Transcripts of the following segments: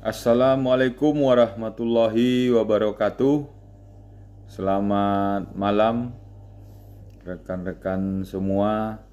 Assalamualaikum warahmatullahi wabarakatuh. Selamat malam rekan-rekan semua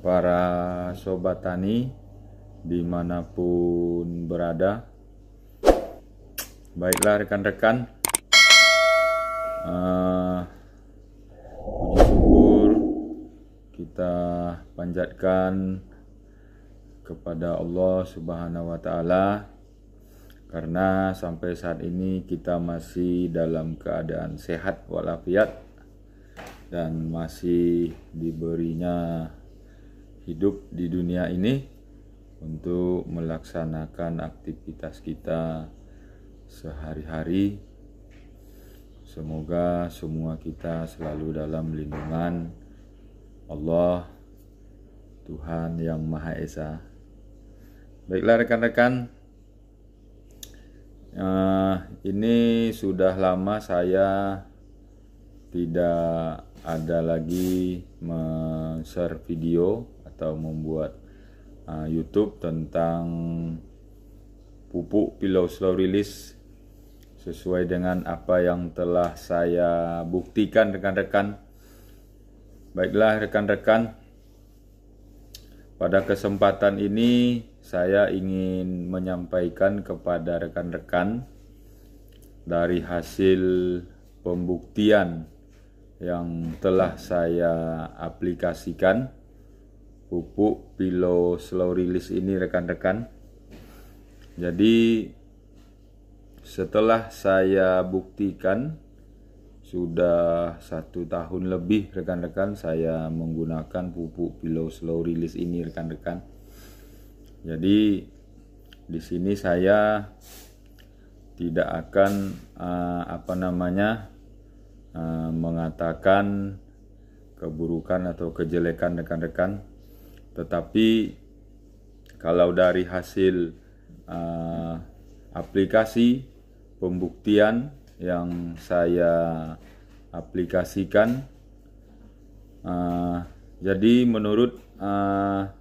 para sobat tani dimanapun berada. Baiklah rekan-rekan. Uh, puji syukur kita panjatkan kepada Allah Subhanahu wa taala karena sampai saat ini kita masih dalam keadaan sehat walafiat dan masih diberinya hidup di dunia ini untuk melaksanakan aktivitas kita sehari-hari. Semoga semua kita selalu dalam lindungan Allah Tuhan yang Maha Esa. Baiklah rekan-rekan, uh, ini sudah lama saya tidak ada lagi share video atau membuat uh, YouTube tentang pupuk pilau slow release sesuai dengan apa yang telah saya buktikan rekan-rekan. Baiklah rekan-rekan, pada kesempatan ini saya ingin menyampaikan kepada rekan-rekan dari hasil pembuktian yang telah saya aplikasikan pupuk Pilo Slow Release ini rekan-rekan. Jadi setelah saya buktikan sudah satu tahun lebih rekan-rekan saya menggunakan pupuk below Slow Release ini rekan-rekan. Jadi di sini saya tidak akan uh, apa namanya uh, mengatakan keburukan atau kejelekan rekan-rekan, tetapi kalau dari hasil uh, aplikasi pembuktian yang saya aplikasikan. Uh, jadi menurut uh,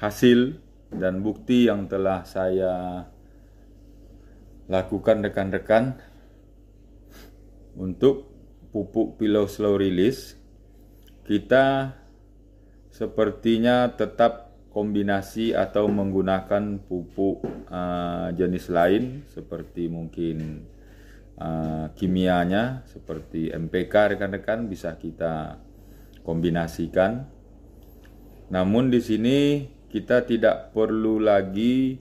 hasil dan bukti yang telah saya lakukan rekan-rekan untuk pupuk Pillow slow release kita sepertinya tetap kombinasi atau menggunakan pupuk uh, jenis lain seperti mungkin Eh, kimianya seperti MPK rekan-rekan bisa kita kombinasikan. Namun di sini kita tidak perlu lagi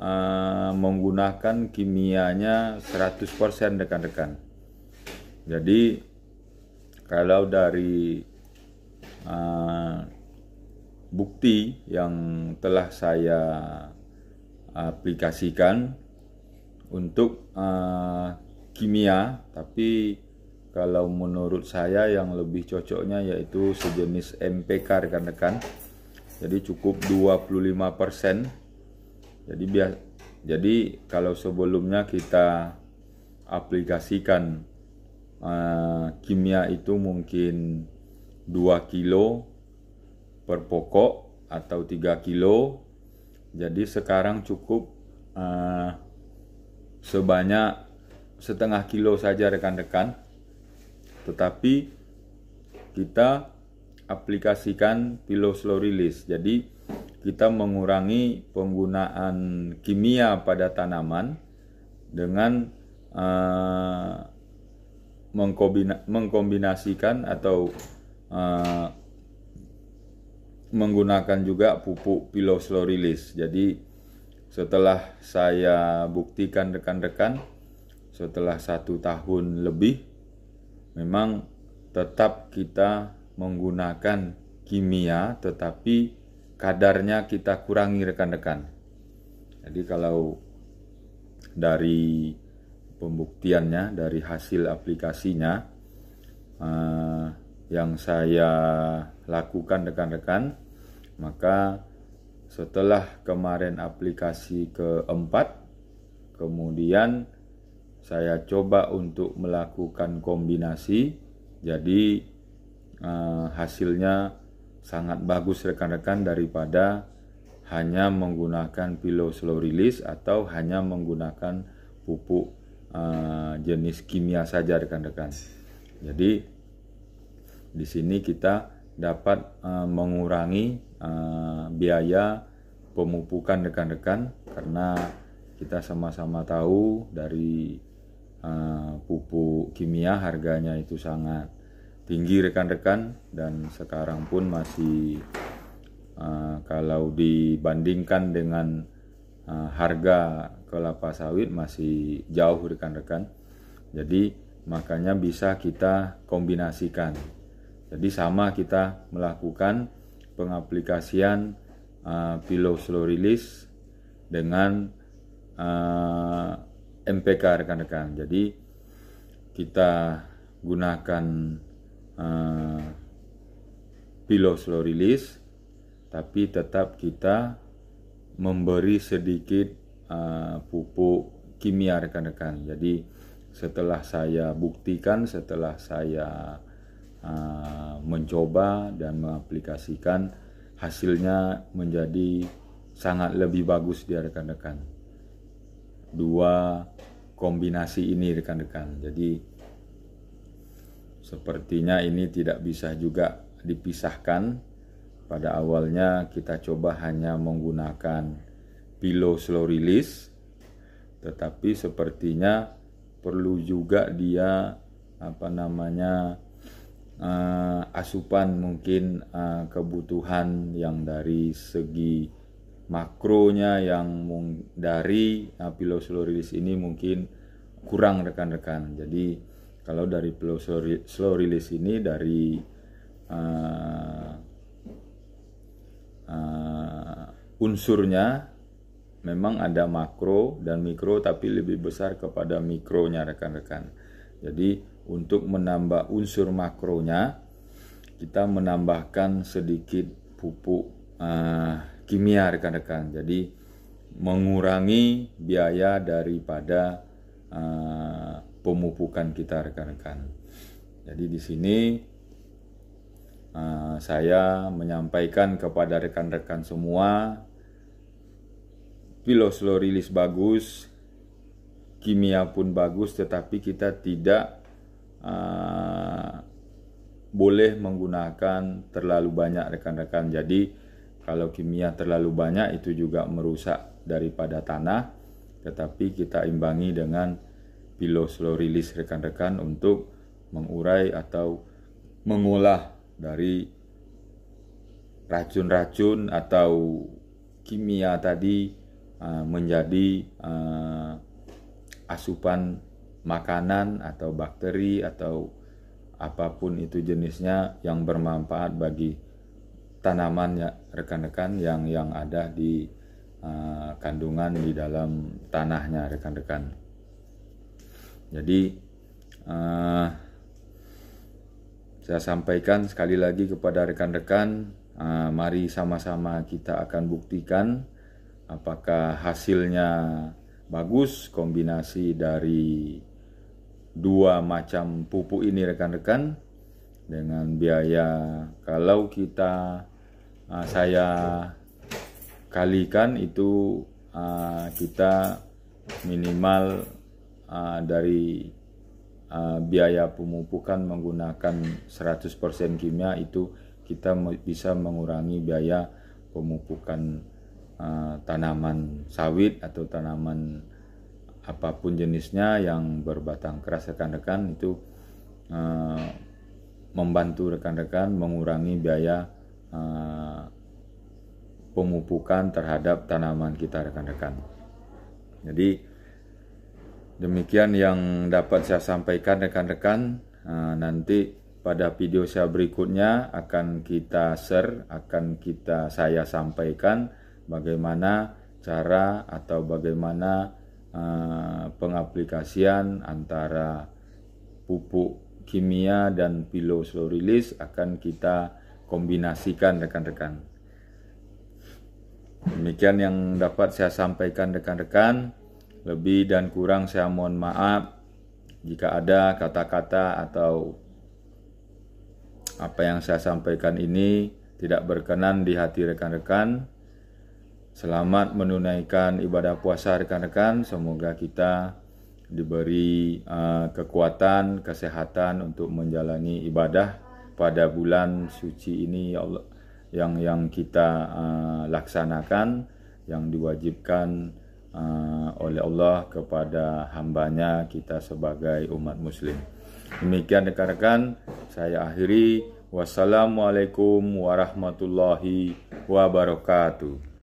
uh, menggunakan kimianya 100% rekan-rekan. Jadi kalau dari uh, bukti yang telah saya aplikasikan untuk uh, kimia, tapi kalau menurut saya yang lebih cocoknya yaitu sejenis MPK rekan-rekan. Jadi cukup 25%. Jadi bias jadi kalau sebelumnya kita aplikasikan uh, kimia itu mungkin 2 kilo per pokok atau 3 kilo. Jadi sekarang cukup uh, sebanyak setengah kilo saja rekan-rekan. Tetapi kita aplikasikan pilo slow release. Jadi kita mengurangi penggunaan kimia pada tanaman dengan uh, mengkombina mengkombinasikan atau uh, menggunakan juga pupuk pilo slow release. Jadi setelah saya buktikan rekan-rekan setelah satu tahun lebih memang tetap kita menggunakan kimia tetapi kadarnya kita kurangi rekan-rekan jadi kalau dari pembuktiannya dari hasil aplikasinya eh, yang saya lakukan rekan-rekan maka setelah kemarin aplikasi keempat kemudian saya coba untuk melakukan kombinasi jadi eh, hasilnya sangat bagus rekan-rekan daripada hanya menggunakan pillow slow release atau hanya menggunakan pupuk eh, jenis kimia saja rekan-rekan jadi di sini kita dapat eh, mengurangi eh, biaya pemupukan rekan-rekan karena kita sama-sama tahu dari Eh, pupuk kimia harganya itu sangat tinggi rekan-rekan dan sekarang pun masih uh, kalau dibandingkan dengan uh, harga kelapa sawit masih jauh rekan-rekan jadi makanya bisa kita kombinasikan jadi sama kita melakukan pengaplikasian uh, release dengan uh, MPK rekan-rekan. Jadi kita gunakan uh, slow release tapi tetap kita memberi sedikit uh, pupuk kimia rekan-rekan. Jadi setelah saya buktikan, setelah saya uh, mencoba dan mengaplikasikan hasilnya menjadi sangat lebih bagus di rekan-rekan dua kombinasi ini rekan-rekan. Jadi sepertinya ini tidak bisa juga dipisahkan. Pada awalnya kita coba hanya menggunakan pillow slow release tetapi sepertinya perlu juga dia apa namanya uh, asupan mungkin uh, kebutuhan yang dari segi makronya yang dari eh, pillow slow release ini mungkin kurang rekan-rekan. Jadi kalau dari pillow slow release ini dari uh, uh, unsurnya memang ada makro dan mikro tapi lebih besar kepada mikronya rekan-rekan. Jadi untuk menambah unsur makronya kita menambahkan sedikit pupuk uh, kimia rekan-rekan. Jadi mengurangi biaya daripada uh, pemupukan kita rekan-rekan. Jadi di sini uh, saya menyampaikan kepada rekan-rekan semua pilos rilis bagus, kimia pun bagus tetapi kita tidak uh, boleh menggunakan terlalu banyak rekan-rekan. Jadi kalau kimia terlalu banyak itu juga merusak daripada tanah, tetapi kita imbangi dengan release rekan-rekan untuk mengurai atau mengolah dari racun-racun atau kimia tadi uh, menjadi uh, asupan makanan atau bakteri atau apapun itu jenisnya yang bermanfaat bagi tanaman ya rekan-rekan yang yang ada di uh, kandungan di dalam tanahnya rekan-rekan. Jadi uh, saya sampaikan sekali lagi kepada rekan-rekan, uh, mari sama-sama kita akan buktikan apakah hasilnya bagus kombinasi dari dua macam pupuk ini rekan-rekan dengan biaya kalau kita uh, saya kalikan itu uh, kita minimal uh, dari uh, biaya pemupukan menggunakan 100% kimia itu kita bisa mengurangi biaya pemupukan uh, tanaman sawit atau tanaman apapun jenisnya yang berbatang keras rekan-rekan itu uh, membantu rekan-rekan mengurangi biaya uh, pemupukan terhadap tanaman kita rekan-rekan. Jadi demikian yang dapat saya sampaikan rekan-rekan. Ah, nanti pada video saya berikutnya akan kita share, akan kita saya sampaikan bagaimana cara atau bagaimana ah, pengaplikasian antara pupuk kimia dan pilosorilis akan kita kombinasikan rekan-rekan. Demikian yang dapat saya sampaikan rekan-rekan. Lebih dan kurang saya mohon maaf jika ada kata-kata atau apa yang saya sampaikan ini tidak berkenan di hati rekan-rekan. Selamat menunaikan ibadah puasa rekan-rekan. Semoga kita diberi uh, kekuatan, kesehatan untuk menjalani ibadah pada bulan suci ini ya Allah yang yang kita uh, laksanakan yang diwajibkan uh, oleh Allah kepada hambanya kita sebagai umat muslim. Demikian rekan-rekan, saya akhiri. Wassalamualaikum warahmatullahi wabarakatuh.